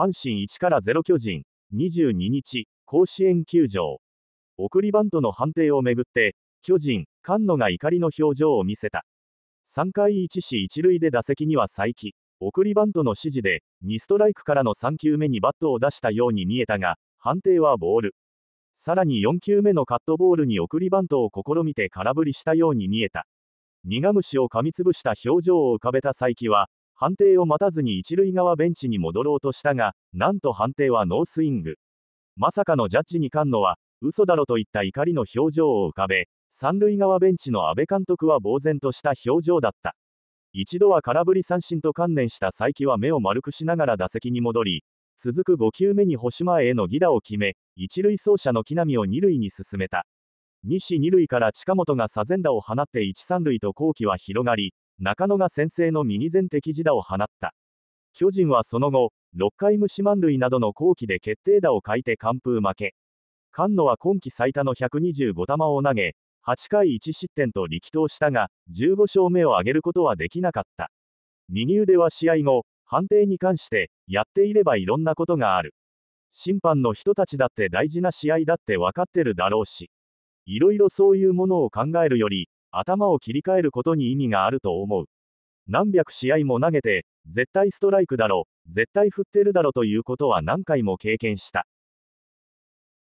阪神1から0巨人、22日、甲子園球場。送りバントの判定をめぐって、巨人、菅野が怒りの表情を見せた。3回1死1塁で打席には再起。送りバントの指示で、2ストライクからの3球目にバットを出したように見えたが、判定はボール。さらに4球目のカットボールに送りバントを試みて空振りしたように見えた。苦虫を噛みつぶした表情を浮かべた佐伯は、判定を待たずに一塁側ベンチに戻ろうとしたが、なんと判定はノースイング。まさかのジャッジに菅野は、嘘だろといった怒りの表情を浮かべ、三塁側ベンチの阿部監督は呆然とした表情だった。一度は空振り三振と観念した佐伯は目を丸くしながら打席に戻り、続く5球目に星前への犠打を決め、一塁走者の木浪を二塁に進めた。西二塁から近本が左前打を放って一三塁と後期は広がり、中野が先制の右前敵自打を放った。巨人はその後、6回無四満塁などの後期で決定打を欠いて完封負け。菅野は今季最多の125球を投げ、8回1失点と力投したが、15勝目を挙げることはできなかった。右腕は試合後、判定に関して、やっていればいろんなことがある。審判の人たちだって大事な試合だって分かってるだろうし。いろいろそういうものを考えるより、頭を切り替えることに意味があると思う。何百試合も投げて、絶対ストライクだろ、絶対振ってるだろということは何回も経験した。